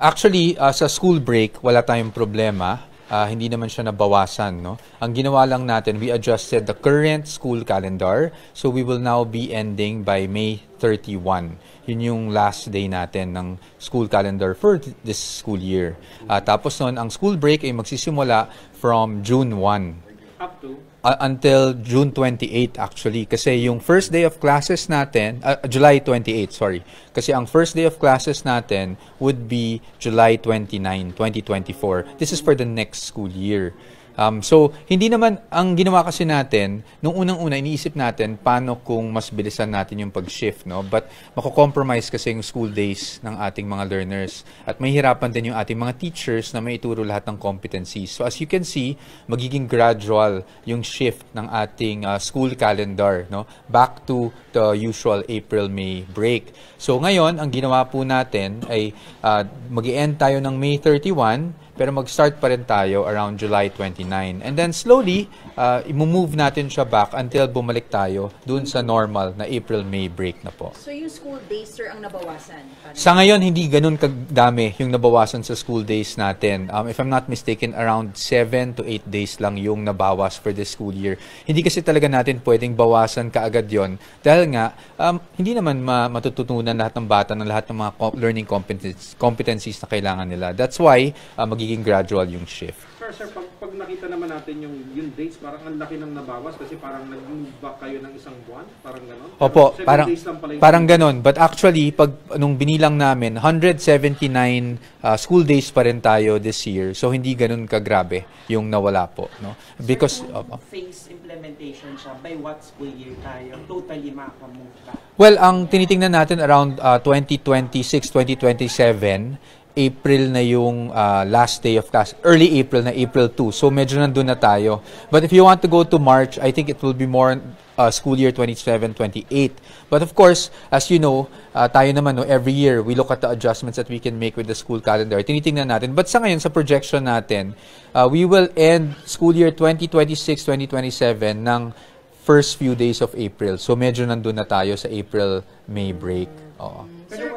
Actually, uh, sa school break, wala tayong problema. Uh, hindi naman siya nabawasan. No? Ang ginawa lang natin, we adjusted the current school calendar. So we will now be ending by May 31. Yun yung last day natin ng school calendar for th this school year. Uh, tapos noon, ang school break ay magsisimula from June 1. Up to? uh, until June 28 actually kasi yung first day of classes natin uh, July 28 sorry kasi ang first day of classes natin would be July 29 2024 this is for the next school year Um, so, hindi naman, ang ginawa kasi natin, nung unang-una, iniisip natin paano kung mas bilisan natin yung pag-shift, no? But, mako-compromise kasi yung school days ng ating mga learners. At mahihirapan din yung ating mga teachers na maituro lahat ng competencies. So, as you can see, magiging gradual yung shift ng ating uh, school calendar, no? Back to the usual April-May break. So, ngayon, ang ginawa po natin ay uh, mag-end tayo ng May 31, pero mag-start pa rin tayo around July 29. And then slowly, uh, move natin siya back until bumalik tayo dun sa normal na April-May break na po. So yung school days, sir, ang nabawasan? Parang... Sa ngayon, hindi ganun kadami yung nabawasan sa school days natin. Um, if I'm not mistaken, around 7 to 8 days lang yung nabawas for the school year. Hindi kasi talaga natin pwedeng bawasan kaagad yon dahil nga, um, hindi naman ma- matututunan lahat ng bata ng lahat ng mga co- learning competencies, competencies na kailangan nila. That's why uh, magiging magiging gradual yung shift. Sir, sir, pag, pag nakita naman natin yung, yung dates, parang ang laki ng nabawas kasi parang nag-move back kayo ng isang buwan, parang ganon? Opo, seven parang, parang ganon. But actually, pag nung binilang namin, 179 uh, ah, school days pa rin tayo this year. So, hindi ganon kagrabe yung nawala po. No? Because, sir, opo. phase implementation siya, by what school year tayo? Totally makamove back? Well, ang tinitingnan natin around uh, 2026, 2027, April na yung uh, last day of class, early April na April 2. So medyo nandun na tayo. But if you want to go to March, I think it will be more uh, school year 27-28. But of course, as you know, uh, tayo naman no, every year, we look at the adjustments that we can make with the school calendar. Tinitingnan natin. But sa ngayon, sa projection natin, uh, we will end school year 2026-2027 ng first few days of April. So medyo nandun na tayo sa April-May break. Oo. Sir,